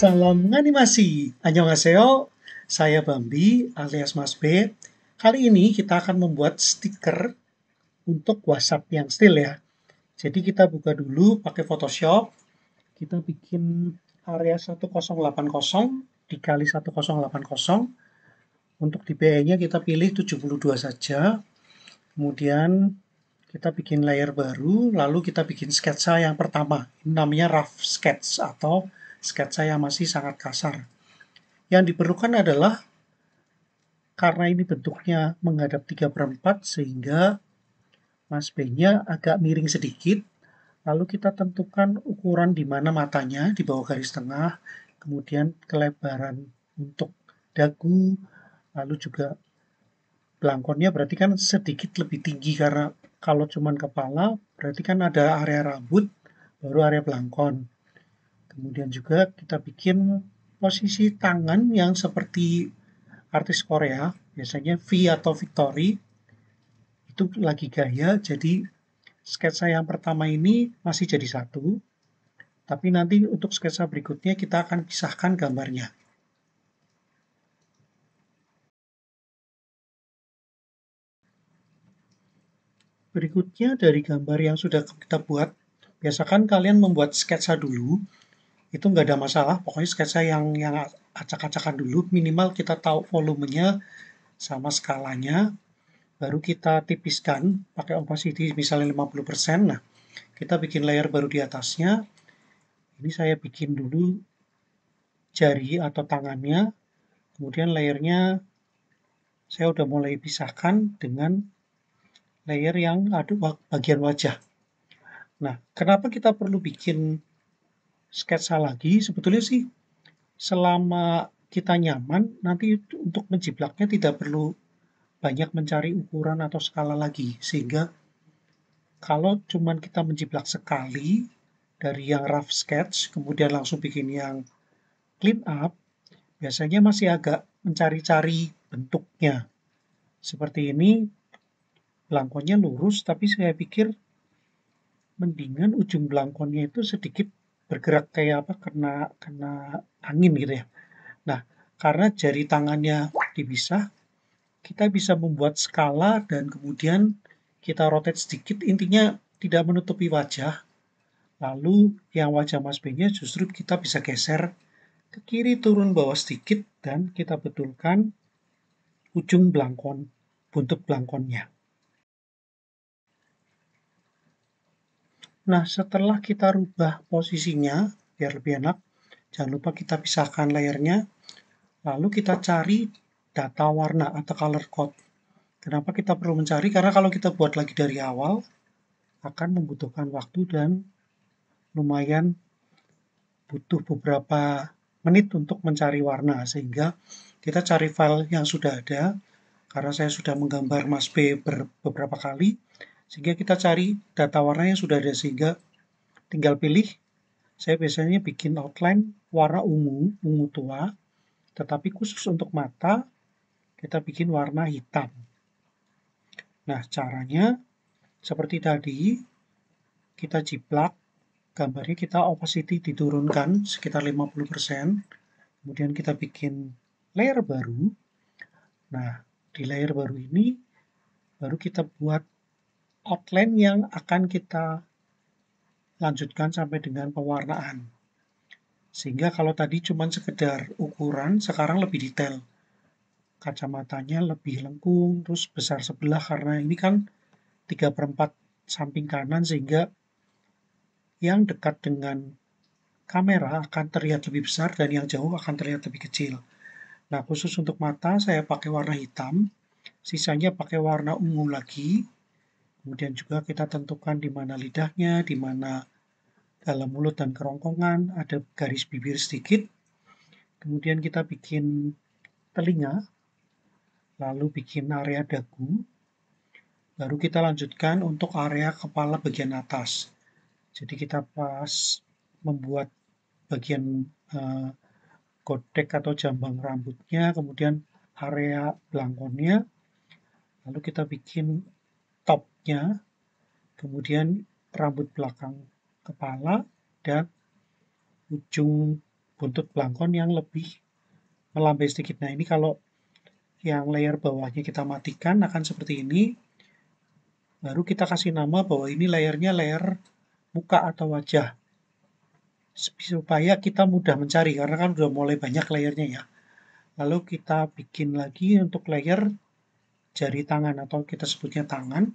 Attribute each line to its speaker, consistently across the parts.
Speaker 1: Salam menganimasi. Annyeonghaseyo. Saya Bambi alias Mas B. Kali ini kita akan membuat stiker untuk WhatsApp yang still ya. Jadi kita buka dulu pakai Photoshop. Kita bikin area 1080 dikali 1080. Untuk di nya kita pilih 72 saja. Kemudian kita bikin layer baru, lalu kita bikin sketsa yang pertama. Ini namanya rough sketch atau sketsa yang masih sangat kasar. Yang diperlukan adalah karena ini bentuknya menghadap 3 per 4 sehingga mas B-nya agak miring sedikit. Lalu kita tentukan ukuran di mana matanya di bawah garis tengah, kemudian kelebaran untuk dagu, lalu juga belangkonnya berarti kan sedikit lebih tinggi karena kalau cuman kepala berarti kan ada area rambut, baru area belangkon. Kemudian juga kita bikin posisi tangan yang seperti artis Korea, biasanya V atau Victory. Itu lagi gaya, jadi sketsa yang pertama ini masih jadi satu. Tapi nanti untuk sketsa berikutnya kita akan pisahkan gambarnya. Berikutnya dari gambar yang sudah kita buat, biasakan kalian membuat sketsa dulu, itu nggak ada masalah pokoknya sketsa yang yang acak-acakan dulu minimal kita tahu volumenya sama skalanya baru kita tipiskan pakai opacity misalnya 50% nah kita bikin layer baru di atasnya ini saya bikin dulu jari atau tangannya kemudian layernya saya udah mulai pisahkan dengan layer yang ada bagian wajah nah kenapa kita perlu bikin sketsa lagi, sebetulnya sih selama kita nyaman, nanti untuk menjiplaknya tidak perlu banyak mencari ukuran atau skala lagi. Sehingga kalau cuman kita menjiplak sekali dari yang rough sketch, kemudian langsung bikin yang clean up, biasanya masih agak mencari-cari bentuknya. Seperti ini, belangkonnya lurus, tapi saya pikir mendingan ujung belangkonnya itu sedikit bergerak kayak apa karena kena angin gitu ya. Nah, karena jari tangannya dipisah, kita bisa membuat skala dan kemudian kita rotate sedikit, intinya tidak menutupi wajah. Lalu yang wajah Mas b justru kita bisa geser ke kiri turun bawah sedikit dan kita betulkan ujung belangkon, buntut belangkonnya. Nah, setelah kita rubah posisinya, biar lebih enak, jangan lupa kita pisahkan layernya. Lalu kita cari data warna atau color code. Kenapa kita perlu mencari? Karena kalau kita buat lagi dari awal, akan membutuhkan waktu dan lumayan butuh beberapa menit untuk mencari warna. Sehingga kita cari file yang sudah ada, karena saya sudah menggambar Mas B beberapa kali, sehingga kita cari data warna yang sudah ada sehingga tinggal pilih saya biasanya bikin outline warna ungu, ungu tua tetapi khusus untuk mata kita bikin warna hitam nah caranya seperti tadi kita ciplak gambarnya kita opacity diturunkan sekitar 50% kemudian kita bikin layer baru nah di layer baru ini baru kita buat outline yang akan kita lanjutkan sampai dengan pewarnaan. Sehingga kalau tadi cuma sekedar ukuran, sekarang lebih detail. Kacamatanya lebih lengkung, terus besar sebelah karena ini kan 3 per 4 samping kanan sehingga yang dekat dengan kamera akan terlihat lebih besar dan yang jauh akan terlihat lebih kecil. Nah, khusus untuk mata saya pakai warna hitam, sisanya pakai warna ungu lagi, Kemudian juga kita tentukan di mana lidahnya, di mana dalam mulut dan kerongkongan ada garis bibir sedikit. Kemudian kita bikin telinga, lalu bikin area dagu. Baru kita lanjutkan untuk area kepala bagian atas. Jadi kita pas membuat bagian uh, godek atau jambang rambutnya, kemudian area belangkonnya, lalu kita bikin rambutnya, kemudian rambut belakang kepala, dan ujung buntut belangkon yang lebih melambai sedikit. Nah, ini kalau yang layer bawahnya kita matikan akan seperti ini. Baru kita kasih nama bahwa ini layernya layer muka atau wajah. Supaya kita mudah mencari, karena kan udah mulai banyak layernya ya. Lalu kita bikin lagi untuk layer jari tangan atau kita sebutnya tangan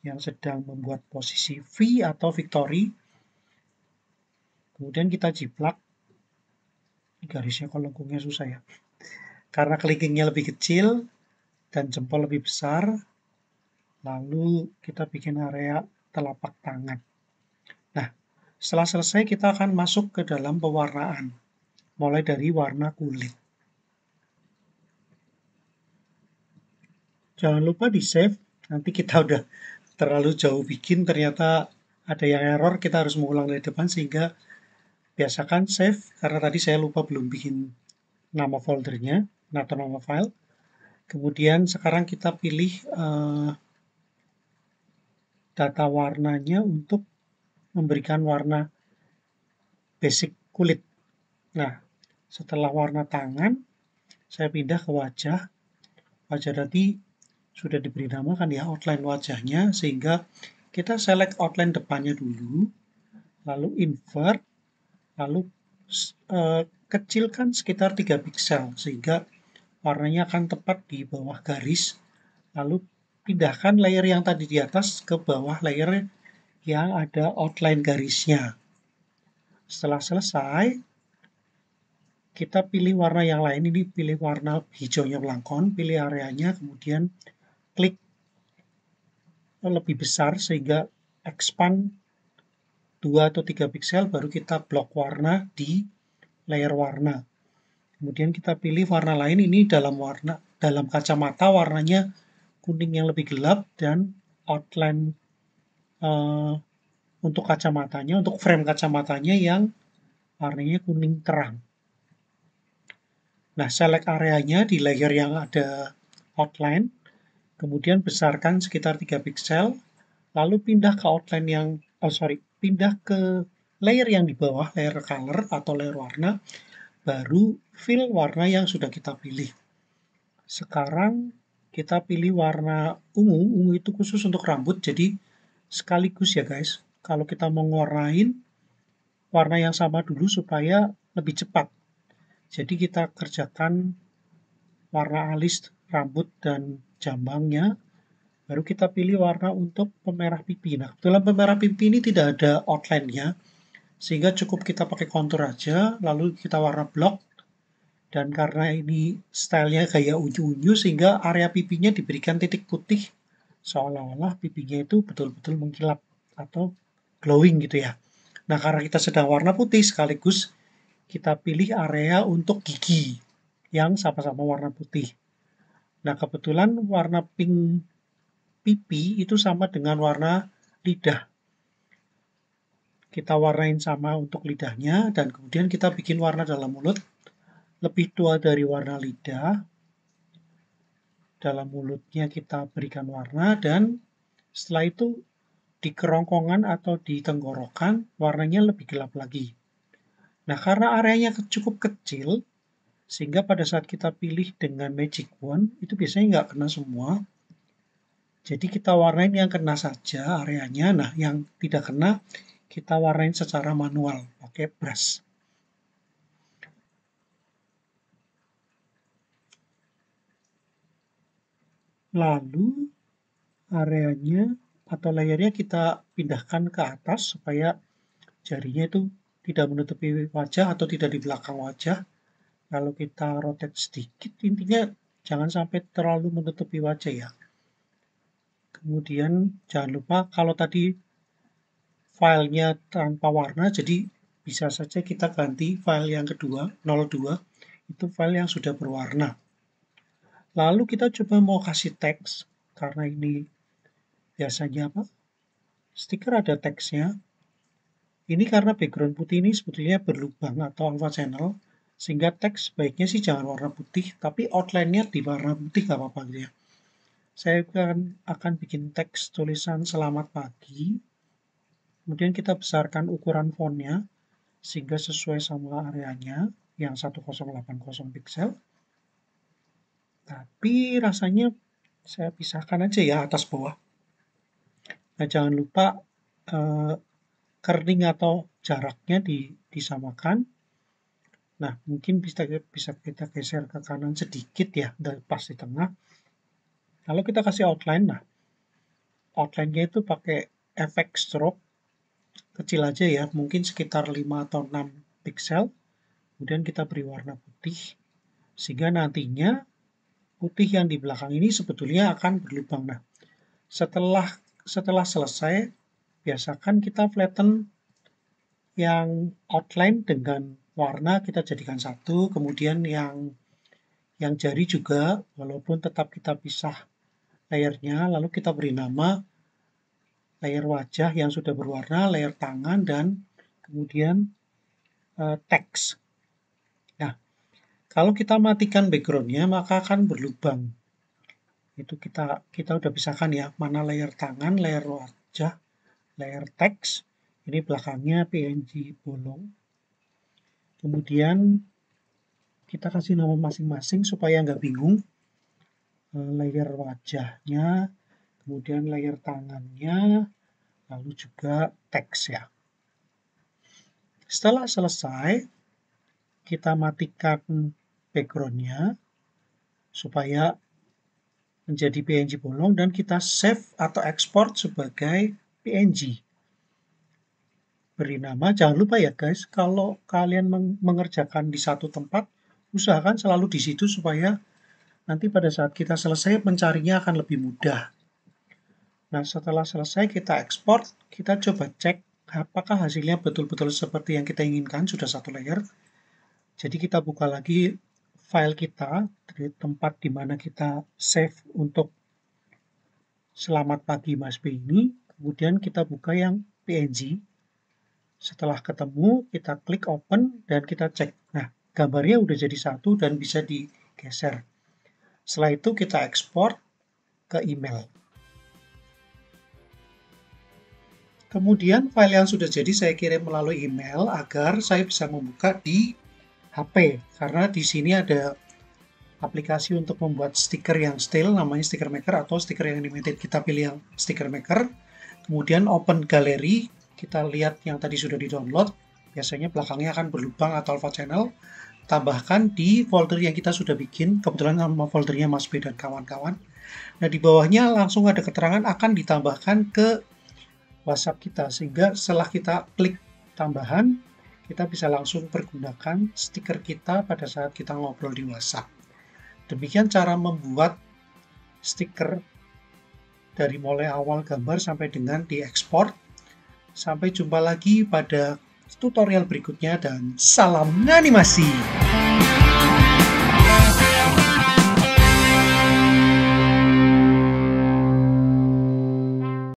Speaker 1: yang sedang membuat posisi V atau victory. Kemudian kita jiplak. Garisnya kalau lengkungnya susah ya. Karena kelingkingnya lebih kecil dan jempol lebih besar. Lalu kita bikin area telapak tangan. Nah, setelah selesai kita akan masuk ke dalam pewarnaan. Mulai dari warna kulit. Jangan lupa di save nanti kita udah terlalu jauh bikin ternyata ada yang error kita harus mengulang dari depan sehingga biasakan save karena tadi saya lupa belum bikin nama foldernya atau nama file kemudian sekarang kita pilih uh, data warnanya untuk memberikan warna basic kulit nah setelah warna tangan saya pindah ke wajah wajah tadi sudah diberi nama kan ya outline wajahnya sehingga kita select outline depannya dulu lalu invert lalu uh, kecilkan sekitar 3 piksel sehingga warnanya akan tepat di bawah garis lalu pindahkan layer yang tadi di atas ke bawah layer yang ada outline garisnya setelah selesai kita pilih warna yang lain ini pilih warna hijaunya pelangkon pilih areanya kemudian klik lebih besar sehingga expand 2 atau 3 pixel baru kita blok warna di layer warna. Kemudian kita pilih warna lain ini dalam warna dalam kacamata warnanya kuning yang lebih gelap dan outline uh, untuk kacamatanya untuk frame kacamatanya yang warnanya kuning terang. Nah, select areanya di layer yang ada outline kemudian besarkan sekitar 3 piksel, lalu pindah ke outline yang, oh sorry, pindah ke layer yang di bawah, layer color atau layer warna, baru fill warna yang sudah kita pilih. Sekarang kita pilih warna ungu, ungu itu khusus untuk rambut, jadi sekaligus ya guys. Kalau kita mau ngewarnain, warna yang sama dulu supaya lebih cepat. Jadi kita kerjakan warna alis, rambut, dan cabangnya. Baru kita pilih warna untuk pemerah pipi. Nah, dalam pemerah pipi ini tidak ada outline-nya. Sehingga cukup kita pakai kontur aja, lalu kita warna blok. Dan karena ini stylenya kayak unyu-unyu, sehingga area pipinya diberikan titik putih. Seolah-olah pipinya itu betul-betul mengkilap atau glowing gitu ya. Nah, karena kita sedang warna putih sekaligus kita pilih area untuk gigi yang sama-sama warna putih. Nah, kebetulan warna pink pipi itu sama dengan warna lidah. Kita warnain sama untuk lidahnya dan kemudian kita bikin warna dalam mulut lebih tua dari warna lidah. Dalam mulutnya kita berikan warna dan setelah itu di kerongkongan atau di tenggorokan warnanya lebih gelap lagi. Nah, karena areanya cukup kecil, sehingga pada saat kita pilih dengan magic wand, itu biasanya nggak kena semua. Jadi kita warnain yang kena saja areanya, nah yang tidak kena kita warnain secara manual pakai brush. Lalu areanya atau layarnya kita pindahkan ke atas supaya jarinya itu tidak menutupi wajah atau tidak di belakang wajah kalau kita rotate sedikit intinya jangan sampai terlalu menutupi wajah ya kemudian jangan lupa kalau tadi filenya tanpa warna jadi bisa saja kita ganti file yang kedua 02 itu file yang sudah berwarna lalu kita coba mau kasih teks karena ini biasanya apa stiker ada teksnya ini karena background putih ini sebetulnya berlubang atau alpha channel sehingga teks baiknya sih jangan warna putih, tapi outline-nya di warna putih gak apa-apa gitu ya. Saya akan, akan bikin teks tulisan selamat pagi. Kemudian kita besarkan ukuran fontnya sehingga sesuai sama areanya yang 1080 pixel. Tapi rasanya saya pisahkan aja ya atas bawah. Nah, jangan lupa eh, kerning atau jaraknya di, disamakan. Nah, mungkin bisa, bisa kita geser ke kanan sedikit ya, dari pas di tengah. kalau kita kasih outline. Nah, outline-nya itu pakai efek stroke. Kecil aja ya, mungkin sekitar 5 atau 6 pixel. Kemudian kita beri warna putih. Sehingga nantinya putih yang di belakang ini sebetulnya akan berlubang. Nah, setelah setelah selesai, biasakan kita flatten yang outline dengan warna kita jadikan satu, kemudian yang yang jari juga walaupun tetap kita pisah layernya, lalu kita beri nama layer wajah yang sudah berwarna, layer tangan dan kemudian uh, teks. Nah, kalau kita matikan backgroundnya maka akan berlubang. Itu kita kita udah pisahkan ya mana layer tangan, layer wajah, layer teks. Ini belakangnya PNG bolong kemudian kita kasih nama masing-masing supaya nggak bingung eh, layer wajahnya kemudian layer tangannya lalu juga teks ya setelah selesai kita matikan backgroundnya supaya menjadi PNG bolong dan kita save atau export sebagai PNG beri nama. Jangan lupa ya guys, kalau kalian mengerjakan di satu tempat, usahakan selalu di situ supaya nanti pada saat kita selesai mencarinya akan lebih mudah. Nah, setelah selesai kita ekspor, kita coba cek apakah hasilnya betul-betul seperti yang kita inginkan, sudah satu layer. Jadi kita buka lagi file kita dari tempat di mana kita save untuk selamat pagi Mas B ini. Kemudian kita buka yang PNG. Setelah ketemu, kita klik open dan kita cek. Nah, gambarnya udah jadi satu dan bisa digeser. Setelah itu kita ekspor ke email. Kemudian file yang sudah jadi saya kirim melalui email agar saya bisa membuka di HP karena di sini ada aplikasi untuk membuat stiker yang style namanya stiker maker atau stiker yang animated kita pilih yang stiker maker kemudian open gallery kita lihat yang tadi sudah di-download, biasanya belakangnya akan berlubang atau alpha channel. Tambahkan di folder yang kita sudah bikin, kebetulan nama foldernya Mas B dan kawan-kawan. Nah, di bawahnya langsung ada keterangan akan ditambahkan ke WhatsApp kita, sehingga setelah kita klik tambahan, kita bisa langsung pergunakan stiker kita pada saat kita ngobrol di WhatsApp. Demikian cara membuat stiker dari mulai awal gambar sampai dengan diekspor Sampai jumpa lagi pada tutorial berikutnya dan salam animasi.